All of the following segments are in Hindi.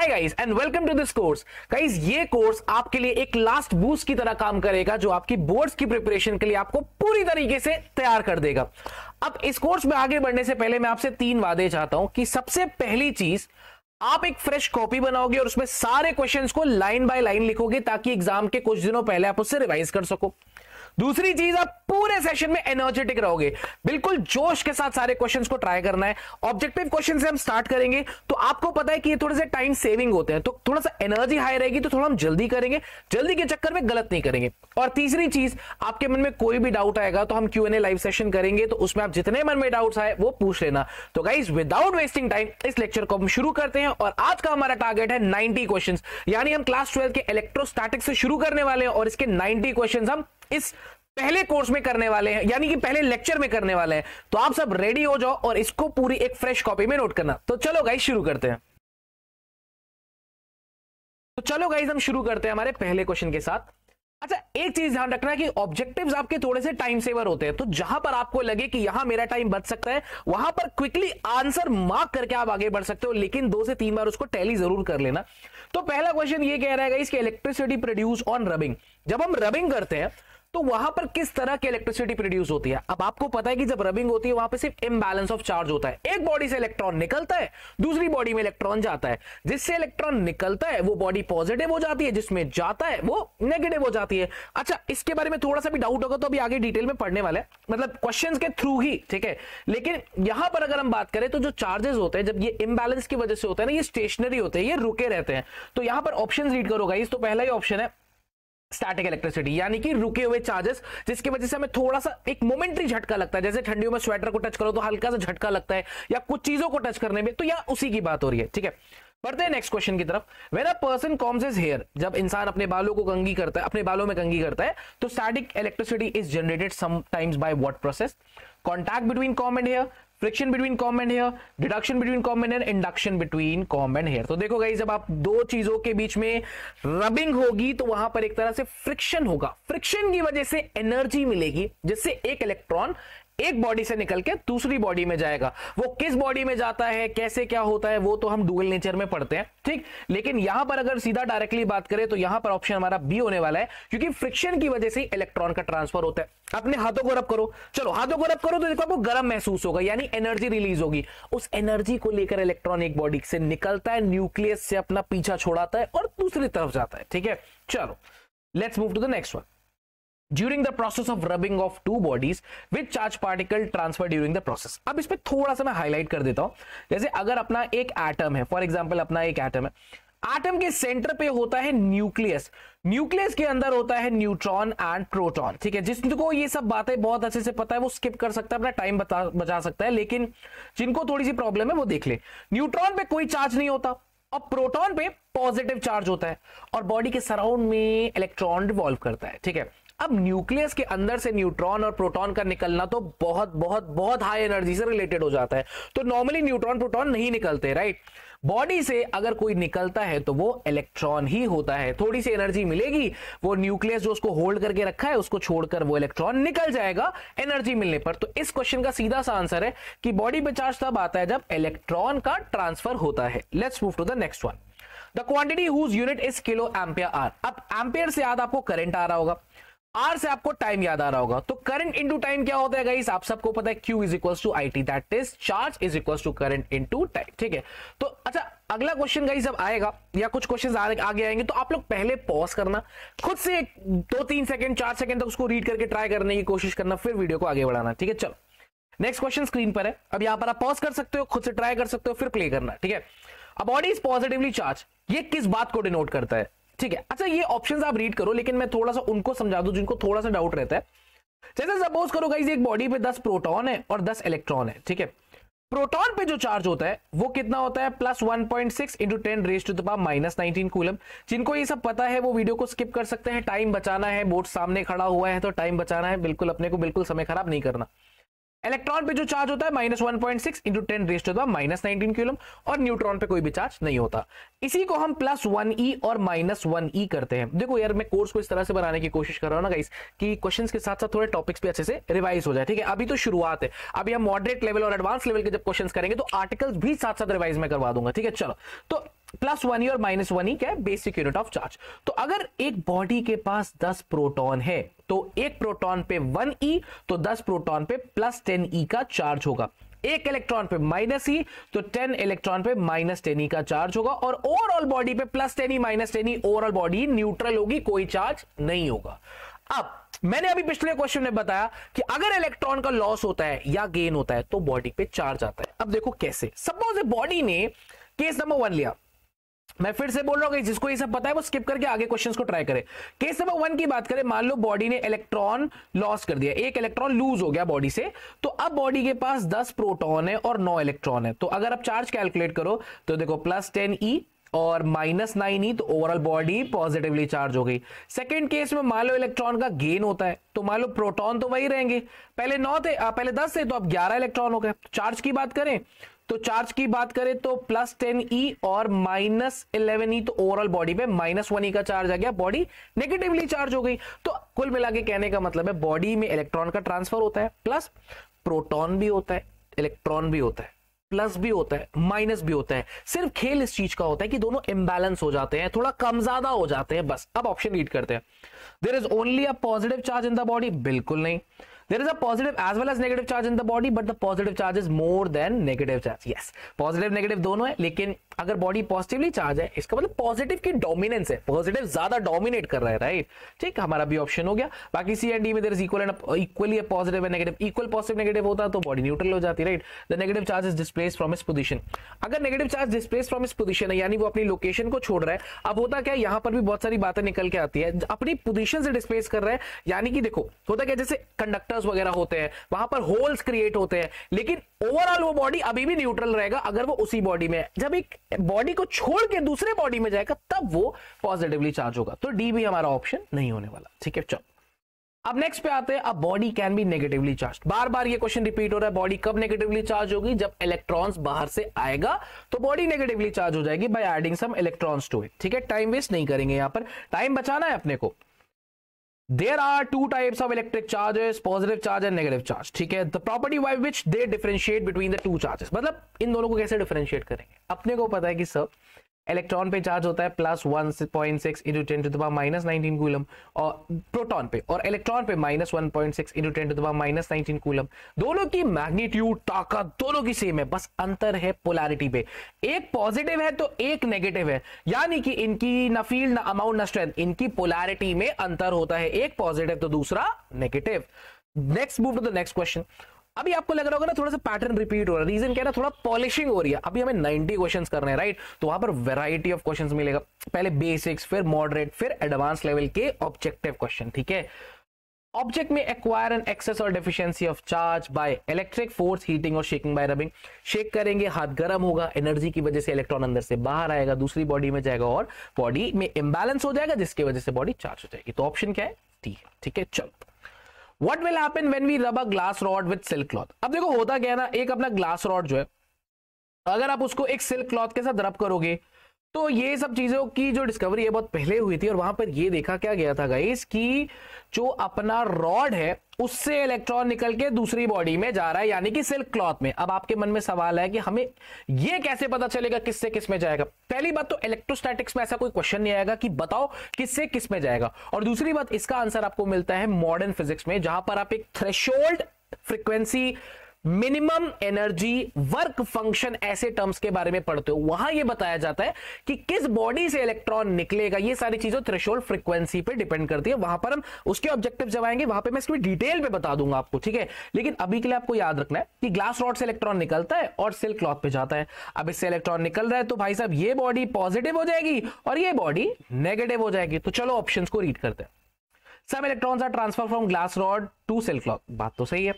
Hi guys and welcome to this course guys ये कोर्स आपके लिए एक लास्ट बूस्ट की तरह काम करेगा जो आपकी बोर्ड्स की प्रिपरेशन के लिए आपको पूरी तरीके से तैयार कर देगा अब इस कोर्स में आगे बढ़ने से पहले मैं आपसे तीन वादे चाहता हूं कि सबसे पहली चीज आप एक फ्रेश कॉपी बनाओगे और उसमें सारे क्वेश्चंस को लाइन बाय लाइन लिखोगे ताकि एग्जाम के कुछ दिनों पहले आप उससे रिवाइज कर सको दूसरी चीज आप पूरे सेशन में एनर्जेटिक रहोगे बिल्कुल जोश के साथ सारे क्वेश्चंस को ट्राई करना है ऑब्जेक्टिव क्वेश्चन से हम स्टार्ट करेंगे तो आपको पता है कि ये थोड़े से टाइम सेविंग होते हैं तो थोड़ा सा एनर्जी हाई रहेगी तो थोड़ा हम जल्दी करेंगे जल्दी के चक्कर में गलत नहीं करेंगे और तीसरी चीज आपके मन में कोई भी डाउट आएगा तो हम Q and A live session करेंगे तो उसमें आप जितने मन में डाउट आए वो पूछ लेना तो गाइज विदाउट वेस्टिंग टाइम इस लेक्चर को हम शुरू करते हैं और आज का हमारा टारगेट है नाइनटी क्वेश्चन यानी हम क्लास ट्वेल्व के इलेक्ट्रोस्टैटिक्स से शुरू करने वाले हैं और इसके नाइनटी क्वेश्चन हम इस पहले कोर्स में करने वाले हैं यानी कि पहले लेक्चर में करने वाले हैं तो आप सब रेडी हो जाओ और इसको पूरी एक फ्रेश कॉपी में नोट करना तो चलो गाइस शुरू करते हैं तो चलो गाइस हम शुरू करते हैं हमारे पहले क्वेश्चन के साथ अच्छा एक चीज ध्यान रखना कि ऑब्जेक्टिव्स आपके थोड़े से टाइम सेवर होते हैं तो जहां पर आपको लगे कि यहां मेरा टाइम बच सकता है वहां पर क्विकली आंसर मार्क करके आप आगे बढ़ सकते हो लेकिन दो से तीन बार उसको टैली जरूर कर लेना तो पहला क्वेश्चन ये कह रहा है इसकी इलेक्ट्रिसिटी प्रोड्यूस ऑन रबिंग जब हम रबिंग करते हैं तो वहां पर किस तरह की इलेक्ट्रिसिटी प्रोड्यूस होती है अब आपको पता है कि जब रबिंग होती है वहां पर सिर्फ इम्बैलेंस ऑफ चार्ज होता है एक बॉडी से इलेक्ट्रॉन निकलता है दूसरी बॉडी में इलेक्ट्रॉन जाता है जिससे इलेक्ट्रॉन निकलता है वो बॉडी पॉजिटिव हो जाती है जिसमें जाता है वो नेगेटिव हो जाती है अच्छा इसके बारे में थोड़ा सा भी डाउट होगा तो अभी आगे डिटेल में पढ़ने वाले मतलब क्वेश्चन के थ्रू ही ठीक है लेकिन यहां पर अगर हम बात करें तो जो चार्जेस होते हैं जब ये इम्बैलेंस की वजह से होता है ना ये स्टेशनरी होते हैं ये रुके रहते हैं तो यहां पर ऑप्शन रीड करो तो पहला ही ऑप्शन है स्टैटिक इलेक्ट्रिसिटी यानी कि रुके हुए चार्जेस जिसकी वजह से हमें थोड़ा सा एक मोमेंट्री झटका लगता है जैसे ठंडियों में स्वेटर को टच करो तो हल्का सा झटका लगता है या कुछ चीजों को टच करने में तो या उसी की बात हो रही है ठीक है बढ़ते हैं नेक्स्ट क्वेश्चन की तरफ when a person combs is hair जब इंसान अपने बालों को कंगी करता है अपने बालों में कंगी करता है तो static electricity is generated sometimes by what process contact between comb and hair friction between comb and hair deduction between comb and induction between comb and hair तो देखो गाई जब आप दो चीजों के बीच में रबिंग होगी तो वहां पर एक तरह से फ्रिक्शन होगा फ्रिक्शन की वजह से एनर्जी मिलेगी जिससे एक इलेक्ट्रॉन एक बॉडी से निकल के दूसरी बॉडी में जाएगा वो किस बॉडी में जाता है कैसे क्या होता है वो तो हम डुअल नेचर में पढ़ते हैं ठीक लेकिन यहां पर अगर सीधा डायरेक्टली बात करें तो यहां पर ऑप्शन हमारा बी होने वाला है क्योंकि फ्रिक्शन की वजह से इलेक्ट्रॉन का ट्रांसफर होता है अपने हाथों को रब करो चलो हाथों को रब करो तो देखो आपको गर्म महसूस होगा यानी एनर्जी रिलीज होगी उस एनर्जी को लेकर इलेक्ट्रॉन एक बॉडी से निकलता है न्यूक्लियस से अपना पीछा छोड़ाता है और दूसरी तरफ जाता है ठीक है चलो let's move to the next one during the process of rubbing of two bodies with charge particle transfer during the process अब इस पर थोड़ा सा मैं हाईलाइट कर देता हूं जैसे अगर अपना एक एटम है फॉर एग्जाम्पल अपना एक एटम है एटम के सेंटर पे होता है न्यूक्लियस न्यूक्लियस के अंदर होता है न्यूट्रॉन एंड प्रोटॉन ठीक है जिसको ये सब बातें बहुत अच्छे से पता है वो स्किप कर सकता है अपना टाइम बचा सकता है लेकिन जिनको थोड़ी सी प्रॉब्लम है वो देख ले न्यूट्रॉन पे कोई चार्ज नहीं होता और प्रोटॉन पे पॉजिटिव चार्ज होता है और बॉडी के सराउंड में इलेक्ट्रॉन रिवॉल्व करता है ठीक है अब न्यूक्लियस के अंदर से न्यूट्रॉन और प्रोटॉन का निकलना तो बहुत बहुत बहुत हाई एनर्जी से रिलेटेड हो जाता है तो नॉर्मली न्यूट्रॉन प्रोटॉन नहीं निकलते राइट बॉडी से अगर कोई निकलता है तो वो इलेक्ट्रॉन ही होता है थोड़ी सी एनर्जी मिलेगी वो न्यूक्लियस जो उसको होल्ड करके रखा है उसको छोड़कर वो इलेक्ट्रॉन निकल जाएगा एनर्जी मिलने पर तो इस क्वेश्चन का सीधा सा आंसर है कि बॉडी में चार्ज तब आता है जब इलेक्ट्रॉन का ट्रांसफर होता है let's move to the next one the quantity whose unit is kilo ampere hour अब एम्पियर से याद आपको करंट आ रहा होगा आर से आपको टाइम याद आ रहा होगा तो करंट इनटू टाइम क्या होता है गाइस आप सबको पता है Q is equal to I T that is charge is equal to current into time ठीक है तो अच्छा अगला क्वेश्चन गाइस अब आएगा या कुछ क्वेश्चन आगे आएंगे तो आप लोग पहले पॉज करना खुद से एक दो तीन सेकंड चार सेकंड तक उसको रीड करके ट्राई करने की कोशिश करना फिर वीडियो को आगे बढ़ाना ठीक है चलो नेक्स्ट क्वेश्चन स्क्रीन पर है अब यहां पर आप पॉज कर सकते हो खुद से ट्राई कर सकते हो फिर प्ले करना ठीक है a body is positively charge ये किस बात को डिनोट करता है ठीक है अच्छा ये ऑप्शंस आप रीड करो लेकिन मैं थोड़ा सा उनको समझा दू जिनको थोड़ा सा डाउट रहता है जैसे सपोज करो गाइज एक बॉडी पे दस प्रोटोन है और दस इलेक्ट्रॉन है ठीक है प्रोटॉन पे जो चार्ज होता है वो कितना होता है plus one point six into ten raise to the power minus nineteen coulomb जिनको ये सब पता है वो वीडियो को स्किप कर सकते हैं टाइम बचाना है बोर्ड सामने खड़ा हुआ है तो टाइम बचाना है बिल्कुल अपने को बिल्कुल समय खराब नहीं करना इलेक्ट्रॉन पे जो चार्ज होता है minus one point six into ten raised होता है माइनस नाइनटीन क्यूलम और न्यूट्रॉन पे कोई भी चार्ज नहीं होता इसी को हम प्लस वन ई और माइनस वन ई करते हैं देखो यार मैं कोर्स को इस तरह से बनाने की कोशिश कर रहा हूँ ना गाइस कि क्वेश्चन के साथ साथ थोड़े टॉपिक्स भी अच्छे से रिवाइज हो जाए ठीक है अभी तो शुरुआत है अभी हम मॉडरेट लेवल और एडवांस लेवल के जब क्वेश्चन करेंगे तो आर्टिकल्स भी साथ साथ रिवाइज में करवा दूंगा ठीक है चलो तो प्लस वन ही और माइनस वन ही क्या है बेसिक यूनिट ऑफ चार्ज तो अगर एक बॉडी के पास दस प्रोटॉन है तो एक प्रोटॉन पे वन ई e, तो दस प्रोटॉन पे प्लस टेन ई का चार्ज होगा एक इलेक्ट्रॉन पे माइनस ई e, तो टेन इलेक्ट्रॉन पे माइनस टेन ई का चार्ज होगा और ओवरऑल बॉडी पे plus ten E minus ten E overall body neutral होगी कोई चार्ज नहीं होगा अब मैंने अभी पिछले क्वेश्चन में बताया कि अगर इलेक्ट्रॉन का लॉस होता है या गेन होता है तो बॉडी पे चार्ज आता है अब देखो कैसे सपोज बॉडी ने केस नंबर वन लिया मैं फिर से बोल रहा हूँ जिसको ये सब पता है वो स्किप करके आगे क्वेश्चंस को ट्राई करें केस नंबर वन की बात करें मान लो बॉडी ने इलेक्ट्रॉन लॉस कर दिया एक इलेक्ट्रॉन लूज हो गया बॉडी से तो अब बॉडी के पास दस प्रोटॉन है और नौ इलेक्ट्रॉन है तो अगर आप चार्ज कैलकुलेट करो तो देखो प्लस टेन ई और माइनस नाइन ई तो ओवरऑल बॉडी पॉजिटिवली चार्ज हो गई सेकेंड केस में मान लो इलेक्ट्रॉन का गेन होता है तो मान लो प्रोटॉन तो वही रहेंगे पहले नौ थे पहले दस थे तो अब ग्यारह इलेक्ट्रॉन हो गए चार्ज की बात करें तो चार्ज की बात करें तो प्लस टेन ई और माइनस इलेवन ई तो ओवरऑल बॉडी पे माइनस वन ई का चार्ज आ गया बॉडी नेगेटिवली चार्ज हो गई तो कुल मिला के कहने का मतलब है बॉडी में इलेक्ट्रॉन का ट्रांसफर होता है प्लस प्रोटॉन भी होता है इलेक्ट्रॉन भी होता है प्लस भी होता है माइनस भी होता है सिर्फ खेल इस चीज का होता है कि दोनों इम्बैलेंस हो जाते हैं थोड़ा कम ज्यादा हो जाते हैं बस अब ऑप्शन रीड करते हैं there is only a positive charge in the body बिल्कुल नहीं there is a positive as well as negative charge in the body but the positive charge is more than negative charge yes positive negative दोनों है लेकिन अगर बॉडी पॉजिटिवली चार्ज है इसका मतलब पॉजिटिव की डोमिनेंस है पॉजिटिव ज्यादा डोमिनेट कर रहा है राइट ठीक हमारा भी ऑप्शन हो गया बाकी सी एंड डी में there is equal and equally है positive and negative equal positive negative होता तो बॉडी न्यूट्रल हो जाती right the negative charge is displace from इस पोजीशन अगर नेगेटिव चार्ज डिस्प्लेस फ्रॉम इस पोजीशन है यानी वो अपनी लोकेशन को छोड़ रहा है अब होता क्या यहां पर भी बहुत सारी बातें निकल के आती है अपनी पोजीशन से डिस्प्लेस कर रहा है यानी कि देखो होता क्या जैसे कंडक्टर एरियाज वगैरह होते हैं वहां पर होल्स क्रिएट होते हैं लेकिन ओवरऑल वो बॉडी अभी भी न्यूट्रल रहेगा अगर वो उसी बॉडी में है जब एक बॉडी को छोड़ के दूसरे बॉडी में जाएगा तब वो पॉजिटिवली चार्ज होगा तो डी भी हमारा ऑप्शन नहीं होने वाला ठीक है चलो अब नेक्स्ट पे आते हैं अब body can be negatively charge बार बार ये क्वेश्चन रिपीट हो रहा है बॉडी कब नेगेटिवली चार्ज होगी जब इलेक्ट्रॉन्स बाहर से आएगा तो बॉडी नेगेटिवली चार्ज हो जाएगी by adding some electrons to it ठीक है टाइम वेस्ट नहीं करेंगे यहां पर टाइम बचाना है अपने को there are two types of electric charges positive charge and negative charge ठीक है the property by which they differentiate between the two charges मतलब इन दोनों को कैसे डिफरेंशिएट करेंगे अपने को पता है कि सर इलेक्ट्रॉन पे चार्ज होता है plus one point six into ten to दबा माइनस नाइनटीन कूलम और प्रोटॉन पे और इलेक्ट्रॉन पे minus one point six into ten to दबा माइनस नाइनटीन कूलम दोनों की मैग्नीट्यूड ताकत दोनों की सेम है बस अंतर है पोलैरिटी पे एक पॉजिटिव है तो एक नेगेटिव है यानी कि इनकी ना फील्ड ना अमाउंट ना स्ट्रेंथ इनकी पोलैरिटी में अंतर होता है एक पॉजिटिव तो दूसरा negative next move to the next question अभी आपको लग रहा होगा ना थोड़ा सा पैटर्न रिपीट हो रहा है रीजन क्या है थोड़ा पॉलिशिंग हो रही है अभी हमें 90 क्वेश्चंस करने हैं राइट तो वहां पर वैरायटी ऑफ क्वेश्चंस मिलेगा पहले बेसिक्स फिर मॉडरेट फिर एडवांस लेवल के ऑब्जेक्टिव क्वेश्चन ठीक है ऑब्जेक्ट में एक्वायर एन एक्सेस और deficiency of charge by electric force heating और शेकिंग बाय रबिंग शेक करेंगे हाथ गर्म होगा एनर्जी की वजह से इलेक्ट्रॉन अंदर से बाहर आएगा दूसरी बॉडी में जाएगा और बॉडी में इंबैलेंस हो जाएगा जिसके वजह से बॉडी चार्ज हो जाएगी तो ऑप्शन क्या है टी ठीक है चलो what will happen when we rub a glass rod with silk cloth अब देखो होता क्या ना एक अपना ग्लास रॉड जो है अगर आप उसको एक सिल्क क्लॉथ के साथ रब करोगे तो ये सब चीजों की जो डिस्कवरी है बहुत पहले हुई थी और वहां पर ये देखा क्या गया था गाइस कि जो अपना रॉड है उससे इलेक्ट्रॉन निकल के दूसरी बॉडी में जा रहा है यानी कि सिल्क क्लॉथ में अब आपके मन में सवाल है कि हमें यह कैसे पता चलेगा किससे किस में जाएगा पहली बात तो इलेक्ट्रोस्टैटिक्स में ऐसा कोई क्वेश्चन नहीं आएगा कि बताओ किससे किस में जाएगा और दूसरी बात इसका आंसर आपको मिलता है मॉडर्न फिजिक्स में जहां पर आप एक threshold frequency minimum energy work function ऐसे टर्म्स के बारे में पढ़ते हो वहां यह बताया जाता है कि किस बॉडी से इलेक्ट्रॉन निकलेगा ये सारी चीजों थ्रेशोल्ड फ्रीक्वेंसी पे डिपेंड करती है वहां पर हम उसके ऑब्जेक्टिव जब आएंगे वहां पे मैं इसमें डिटेल में बता दूंगा आपको ठीक है लेकिन अभी के लिए आपको याद रखना है कि ग्लास रॉड से इलेक्ट्रॉन निकलता है और सिल्क क्लॉथ पे जाता है अब इससे इलेक्ट्रॉन निकल रहा है तो भाई साहब ये बॉडी पॉजिटिव हो जाएगी और ये बॉडी नेगेटिव हो जाएगी तो चलो ऑप्शन को रीड करते हैं सब electrons are transfer from glass rod to silk cloth बात तो सही है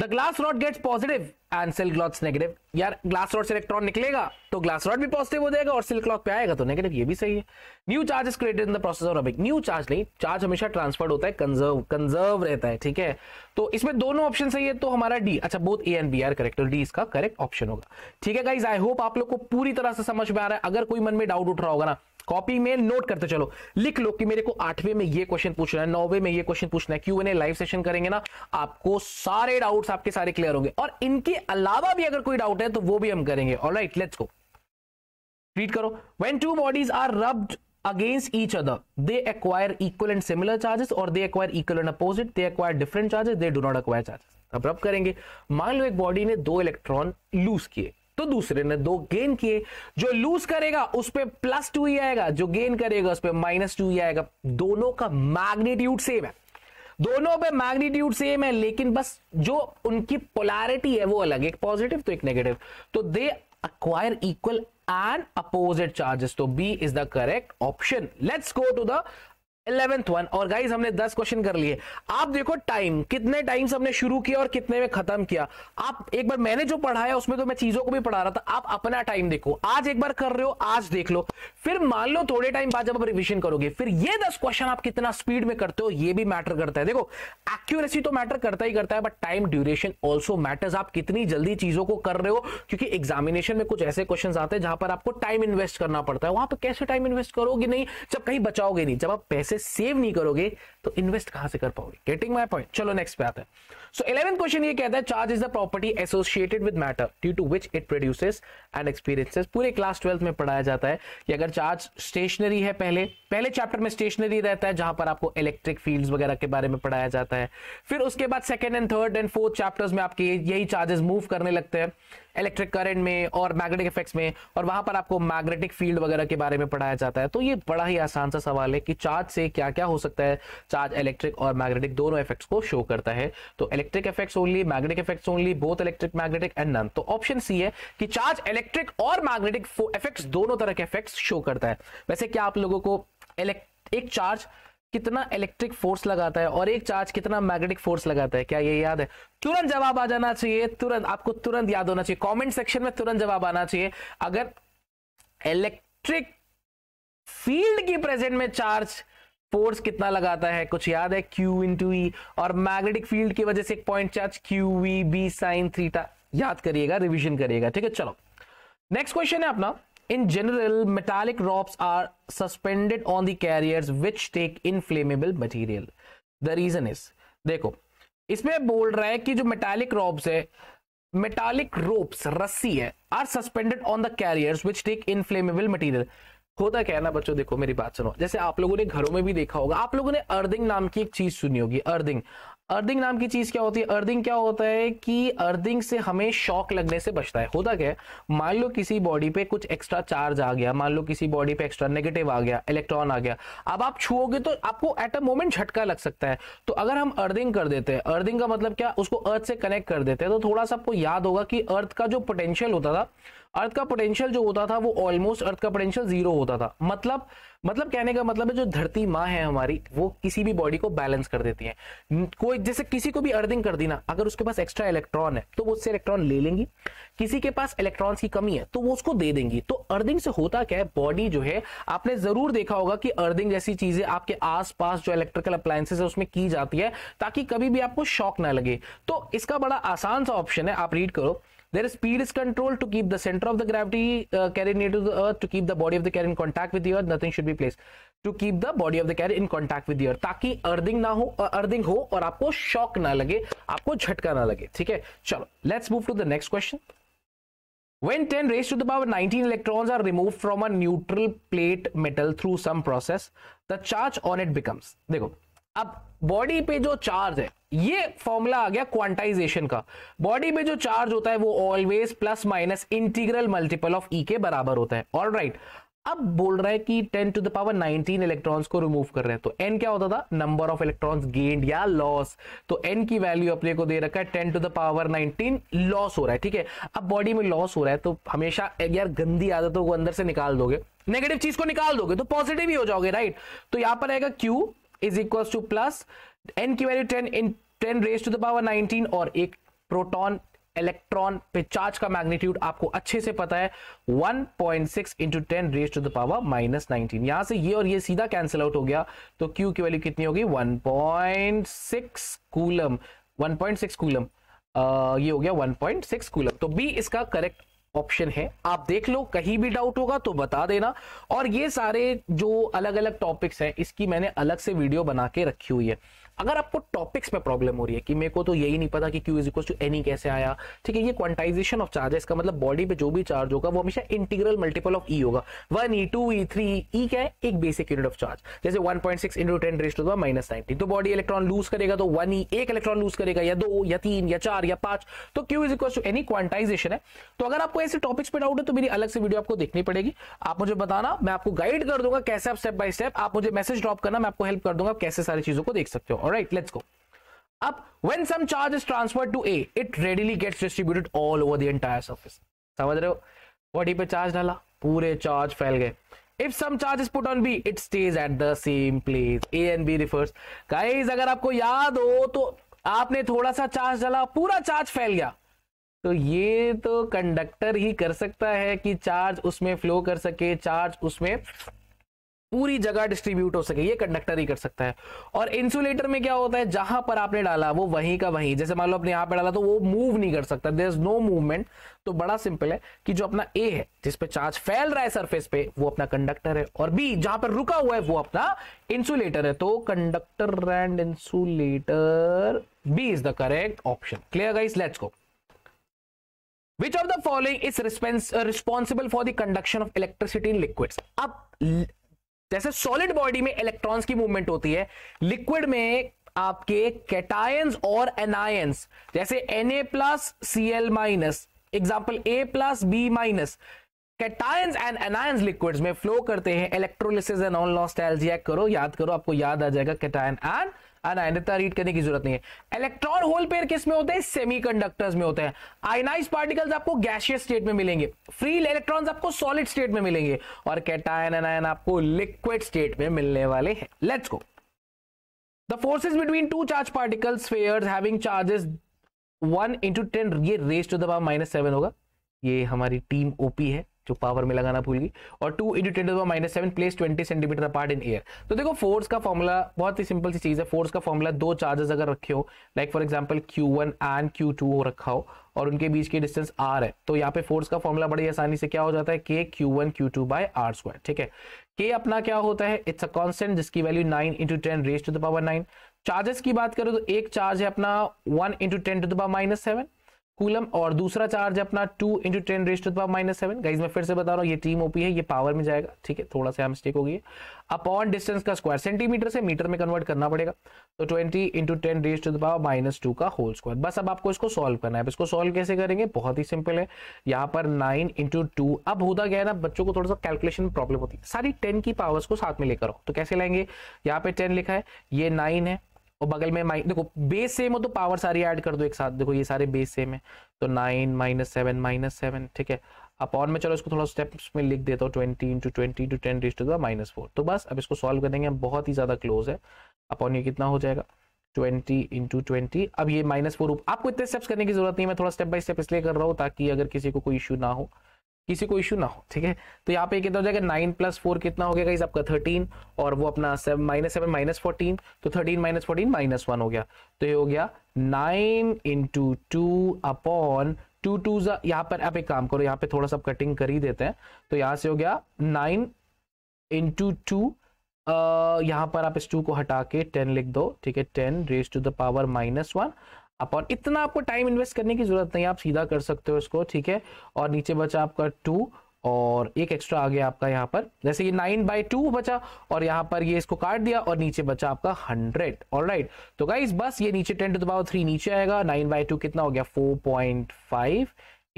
the glass rod gets positive and silk gets negative यार ग्लास रॉड से इलेक्ट्रॉन निकलेगा तो ग्लास रॉड भी पॉजिटिव हो जाएगा और सिल्क ग्लॉट पे आएगा तो नेगेटिव ये भी सही है new charge is created in the process of rubbing new charge नहीं चार्ज हमेशा ट्रांसफर्ड होता है कंजर्व कंजर्व रहता है ठीक है तो इसमें दोनों ऑप्शन सही है तो हमारा डी अच्छा both A and B are correct D इसका करेक्ट ऑप्शन होगा ठीक है गाइज आई होप आप लोग को पूरी तरह से समझ में आ रहा है अगर कोई मन में डाउट उठ रहा होगा ना कॉपी में नोट करते चलो लिख लो कि मेरे को आठवें में ये क्वेश्चन पूछना है नौवे में ये क्वेश्चन पूछना है Q and A live session करेंगे ना आपको सारे डाउट्स आपके सारे क्लियर होंगे और इनके अलावा भी अगर कोई डाउट है तो वो भी हम करेंगे ऑल लेट्स गो रीड करो when two bodies are rubbed against each other they acquire equal and similar charges or they acquire equal and opposite they acquire different charges they do not acquire charges अब रब करेंगे मान लो एक बॉडी ने दो इलेक्ट्रॉन लूज किए तो दूसरे ने दो गेन किए जो लूज करेगा उस पर प्लस टू ही आएगा जो गेन करेगा उस पर माइनस टू ही आएगा दोनों का मैग्नीट्यूड सेम है दोनों पे मैग्नीट्यूड सेम है लेकिन बस जो उनकी पोलैरिटी है वो अलग एक पॉजिटिव तो एक नेगेटिव तो they acquire equal and opposite charges तो B is the correct option let's go to the eleventh one और गाइज हमने दस क्वेश्चन कर लिए आप देखो टाइम कितने टाइम्स हमने शुरू किया और कितने में खत्म किया आप एक बार मैंने जो पढ़ाया उसमें तो मैं चीजों को भी पढ़ा रहा था आप अपना टाइम देखो आज एक बार कर रहे हो आज देख लो फिर मान लो थोड़े टाइम बाद जब आप रिविजन करोगे फिर ये दस क्वेश्चन आप कितना स्पीड में करते हो ये भी मैटर करता है देखो एक्यूरेसी तो मैटर करता ही करता है but time duration also matters आप कितनी जल्दी चीजों को कर रहे हो क्योंकि एग्जामिनेशन में कुछ ऐसे क्वेश्चन आते हैं जहां पर आपको टाइम इन्वेस्ट करना पड़ता है वहां पर कैसे टाइम इन्वेस्ट करोगे नहीं जब कहीं बचाओगे नहीं जब आप पैसे सेव नहीं करोगे तो इन्वेस्ट कहां से कर पाओगे गेटिंग माई पॉइंट चलो नेक्स्ट पे आते हैं सो इलेवन क्वेश्चन ये कहता है charge is the property associated with matter due to which it produces and experiences पूरे क्लास ट्वेल्थ में पढ़ाया जाता है कि अगर चार्ज स्टेशनरी है पहले पहले चैप्टर में स्टेशनरी रहता है जहां पर आपको इलेक्ट्रिक फील्ड्स वगैरह के बारे में पढ़ाया जाता है फिर उसके बाद second and third and fourth chapters में आपके यही चार्जेस मूव करने लगते हैं इलेक्ट्रिक करंट में और मैग्नेटिक इफेक्ट्स में और वहां पर आपको मैग्नेटिक फील्ड वगैरह के बारे में पढ़ाया जाता है तो ये बड़ा ही आसान सा सवाल है कि चार्ज से क्या क्या हो सकता है चार्ज इलेक्ट्रिक और मैग्नेटिक दोनों इफेक्ट्स को शो करता है तो electric electric effects only magnetic effects only both electric magnetic and none तो ऑप्शन सी है कि चार्ज इलेक्ट्रिक और मैग्नेटिक इफेक्ट्स दोनों तरह के इफेक्ट्स शो करता है वैसे क्या आप लोगों को एक चार्ज कितना इलेक्ट्रिक फोर्स लगाता है और एक चार्ज कितना मैग्नेटिक फोर्स लगाता है क्या ये याद है तुरंत जवाब आ जाना चाहिए तुरंत आपको तुरंत याद होना चाहिए कमेंट सेक्शन में तुरंत जवाब आना चाहिए अगर इलेक्ट्रिक फील्ड की प्रेजेंट में चार्ज फोर्स कितना लगाता है कुछ याद है क्यू इन ई और मैग्नेटिक फील्ड की वजह से एक point charge Q V B sine theta याद करिएगा रिविजन करिएगा ठीक है चलो नेक्स्ट क्वेश्चन है अपना in general metallic ropes are suspended on the carriers which take inflammable material the reason is देखो इसमें बोल रहा है कि जो मेटालिक रॉप्स है मेटालिक रोप्स रस्सी है are suspended on the carriers which take inflammable material होता क्या है ना बच्चों देखो मेरी बात सुनो जैसे आप लोगों ने घरों में भी देखा होगा आप लोगों ने अर्दिंग नाम की एक चीज सुनी होगी अर्दिंग अर्दिंग नाम की चीज क्या होती है अर्दिंग क्या होता है कि अर्दिंग से हमें शॉक लगने से बचता है होता क्या है मान लो किसी बॉडी पे कुछ एक्स्ट्रा चार्ज आ गया मान लो किसी बॉडी पे एक्स्ट्रा नेगेटिव आ गया इलेक्ट्रॉन आ गया अब आप छुओगे तो आपको एट अ मोमेंट झटका लग सकता है तो अगर हम अर्दिंग कर देते हैं अर्दिंग का मतलब क्या उसको अर्थ से कनेक्ट कर देते हैं तो थोड़ा सा आपको याद होगा कि अर्थ का जो पोटेंशियल होता था अर्थ का पोटेंशियल जो होता था वो ऑलमोस्ट अर्थ का पोटेंशियल जीरो होता था मतलब मतलब कहने का मतलब है जो धरती माँ है हमारी वो किसी भी बॉडी को बैलेंस कर देती है कोई जैसे किसी को भी अर्थिंग कर दी ना अगर उसके पास एक्स्ट्रा इलेक्ट्रॉन है तो वो उससे इलेक्ट्रॉन ले लेंगी किसी के पास इलेक्ट्रॉन की कमी है तो वो उसको दे देंगी तो अर्थिंग से होता क्या है बॉडी जो है आपने जरूर देखा होगा कि अर्थिंग जैसी चीजें आपके आसपास जो इलेक्ट्रिकल अप्लायंसेस है उसमें की जाती है ताकि कभी भी आपको शॉक ना लगे तो इसका बड़ा आसान सा ऑप्शन है आप रीड करो their speed is controlled to keep the center of the gravity uh, carried near to the earth to keep the body of the carrier in contact with the earth nothing should be placed to keep the body of the carrier in contact with the earth ताकि earthing ना हो earthing हो और आपको shock ना लगे आपको झटका ना लगे ठीक है चलो let's move to the next question When 10 raised to the power 19 electrons are removed from a neutral plate metal through some process, the charge on it becomes. देखो अब बॉडी पे जो चार्ज है ये फॉर्मूला आ गया क्वांटाइजेशन का बॉडी में जो चार्ज होता है वो always plus minus integral multiple of e के बराबर होता है ऑल राइट अब बोल रहा है कि 10 टू द पावर 19 इलेक्ट्रॉन्स को रिमूव कर रहे हैं तो n क्या होता था नंबर ऑफ इलेक्ट्रॉन्स गेंड या लॉस तो n की वैल्यू अपने को दे रखा है 10 टू द पावर 19 लॉस हो रहा है ठीक है अब बॉडी में लॉस हो रहा है तो हमेशा यार गंदी आदतों को अंदर से निकाल दोगे नेगेटिव चीज को निकाल दोगे तो पॉजिटिव ही हो जाओगे राइट तो यहां पर आएगा Q is equal to plus N की value ten in ten raise to the power nineteen और एक प्रोटॉन इलेक्ट्रॉन पे चार्ज का मैग्नीट्यूड आपको अच्छे से पता है 1.6 point six into ten raise to the power minus nineteen यहां से ये और ये सीधा कैंसिल आउट हो गया तो क्यू की वैल्यू कितनी होगी 1.6 coulomb one point six coulomb ये हो गया 1.6 कूलम तो बी इसका करेक्ट ऑप्शन है आप देख लो कहीं भी डाउट होगा तो बता देना और ये सारे जो अलग अलग टॉपिक्स हैं इसकी मैंने अलग से वीडियो बना के रखी हुई है अगर आपको टॉपिक्स में प्रॉब्लम हो रही है कि मेरे को तो यही नहीं पता कि Q is equal to n e कैसे आया ठीक है ये क्वांटाइजेशन ऑफ चार्ज है इसका मतलब बॉडी पे जो भी चार्ज होगा वो हमेशा इंटीग्रल मल्टीपल ऑफ ई होगा one e two e three e क्या है एक बेसिक यूनिट ऑफ चार्ज जैसे one point six into ten raise to होगा माइनस नाइनटी तो बॉडी इलेक्ट्रॉन लूज करेगा तो वन ई e, एक इलेक्ट्रॉन लूज करेगा या दो या तीन या चार या पांच तो Q is equal to n e quantization है तो अगर आपको ऐसे टॉपिक्स पे डाउट है तो मेरी अलग से वीडियो आपको देखनी पड़ेगी आप मुझे बताना मैं आपको गाइड कर दूंगा कैसे आप स्टेप बाय स्टेप आप मुझे मैसेज ड्रॉप करना मैं आपको हेल्प कर दूंगा कैसे सारी चीजों को देख सकते हो alright let's go up when some charge is transferred to A it readily gets distributed all over the entire surface समझ रहे हो बॉडी पे चार्ज डाला पूरे चार्ज फैल गए if some charge is put on B it stays at the same place A and B refers guys अगर आपको याद हो तो आपने थोड़ा सा चार्ज डाला पूरा चार्ज फैल गया तो ये तो कंडक्टर ही कर सकता है कि चार्ज उसमें फ्लो कर सके चार्ज उसमें पूरी जगह डिस्ट्रीब्यूट हो सके ये कंडक्टर ही कर सकता है और इंसुलेटर में क्या होता है जहां पर आपने डाला वो वहीं का वहीं जैसे मान लो आपने यहां पर डाला तो वो मूव नहीं कर सकता देर इज नो मूवमेंट तो बड़ा सिंपल है कि जो अपना ए है जिस पे चार्ज फैल रहा है सरफेस पे वो अपना कंडक्टर है और बी जहां पर रुका हुआ है वो अपना इंसुलेटर है तो conductor and insulator B is the correct option clear guys let's go Which of the following is responsible for the conduction of electricity in liquids? अब जैसे सॉलिड बॉडी में इलेक्ट्रॉन्स की मूवमेंट होती है लिक्विड में आपके कैटायंस और एनायंस जैसे A plus C L minus example A plus B minus cations and anions liquids में फ्लो करते हैं इलेक्ट्रोलिसिस एंड ऑन एल्जिया करो याद करो आपको याद आ जाएगा कैटायन एंड अन्यथा तो रीड करने की जरूरत नहीं है इलेक्ट्रॉन होल पेयर किस में होते हैं सेमी कंडक्टर्स में होते हैं आयनाइज पार्टिकल्स आपको गैशियस स्टेट में मिलेंगे फ्री इलेक्ट्रॉन्स आपको सॉलिड स्टेट में मिलेंगे और कैटायन एनायन आपको लिक्विड स्टेट में मिलने वाले हैं let's go the forces between two charge particle spheres having charges one into ten ये raise to the minus seven होगा ये हमारी टीम ओपी है जो पावर में लगाना भूल गई और two into ten to minus seven place twenty centimetre part in air तो देखो फोर्स का फॉर्मूला बहुत ही सिंपल सी चीज़ है फोर्स का फॉर्मूला दो चार्जेस अगर रखे हो like for example Q one and Q two हो रखा हो और उनके बीच की डिस्टेंस आर है तो यहाँ पे फोर्स का फॉर्मूला बड़ी आसानी से क्या हो जाता है K Q one Q two by R square ठीक है के अपना क्या होता है इट्स अ कॉन्स्टेंट जिसकी वैल्यू nine into ten raise to the power nine charges की बात करें तो एक चार्ज है अपना one into ten to the power minus seven coulomb और दूसरा चार्ज अपना two into ten raise to power minus seven guys मैं फिर से बता रहा हूँ ये टीम ओपी है ये पावर में जाएगा ठीक है थोड़ा सा मिस्टेक होगी अपॉन डिस्टेंस का स्क्वायर सेंटीमीटर से मीटर में कन्वर्ट करना पड़ेगा तो twenty into ten raise to the power minus two का होल स्क्वायर बस अब आपको इसको सॉल्व करना है अब इसको सॉल्व कैसे करेंगे बहुत ही सिंपल है यहाँ पर नाइन इंटू टू अब होता गया ना बच्चों को थोड़ा सा कैलकुलेशन प्रॉब्लम होती है सारी टेन की पावर्स को साथ में लेकर हो तो कैसे लाएंगे यहाँ पे टेन लिखा है ये नाइन है और बगल में माइन देखो बेस सेम हो तो पावर सारी ऐड कर दो एक साथ देखो ये सारे बेस सेम है तो nine minus seven minus seven ठीक है अपॉन में चलो इसको थोड़ा स्टेप्स में लिख देता हूँ twenty into twenty into ten to होगा माइनस फोर तो बस अब इसको सॉल्व करेंगे हम बहुत ही ज़्यादा क्लोज है अपॉन ये कितना हो जाएगा ट्वेंटी इंटू ट्वेंटी अब ये माइनस फोर आपको इतने स्टेप्स करने की जरूरत नहीं मैं थोड़ा स्टेप बाय स्टेप इसलिए कर रहा हूँ ताकि अगर किसी को कोई इशू ना हो किसी को इश्यू ना हो ठीक है तो यहाँ पे कितना हो जाएगा नाइन प्लस फोर कितना हो गया आपका थर्टीन और वो अपना seven minus seven minus fourteen तो thirteen minus fourteen minus one हो गया तो ये हो गया nine into two upon two two यहाँ पर आप एक काम करो यहाँ पे थोड़ा सा कटिंग कर ही देते हैं तो यहाँ से हो गया नाइन इंटू टू यहाँ पर आप इस टू को हटा के टेन लिख दो ठीक है ten raise to the power minus one upon इतना आपको टाइम इन्वेस्ट करने की जरूरत नहीं आप सीधा कर सकते हो इसको ठीक है और नीचे बचा आपका टू और एक एक्स्ट्रा आ गया आपका यहाँ पर जैसे ये नाइन बाई टू बचा और यहाँ पर ये इसको काट दिया और नीचे बचा आपका हंड्रेड और राइट तो गाइज बस ये नीचे टेन टू दबाओ थ्री नीचे आएगा नाइन बाई टू कितना हो गया फोर पॉइंट फाइव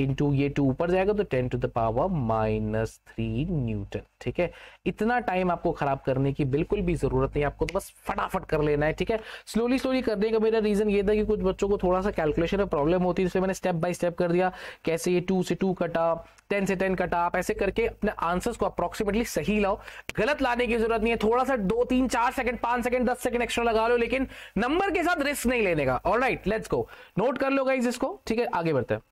इंटू ये टू ऊपर जाएगा तो ten to the power minus three newton ठीक है इतना टाइम आपको खराब करने की बिल्कुल भी जरूरत नहीं आपको तो बस फटाफट कर लेना है ठीक है स्लोली स्लोली करने का मेरा रीजन ये था कि कुछ बच्चों को थोड़ा सा कैलकुलेशन में प्रॉब्लम होती है मैंने स्टेप बाय स्टेप कर दिया कैसे ये टू से टू कटा टेन से टेन कटा आप ऐसे करके अपने आंसर्स को अप्रोक्सीमेटली सही लाओ गलत लाने की जरूरत नहीं है थोड़ा सा दो तीन चार सेकंड पांच सेकंड दस सेकंड एक्स्ट्रा लगा लो लेकिन नंबर के साथ रिस्क नहीं लेने का all right let's go note कर लो गाइज इसको ठीक है आगे बढ़ते हैं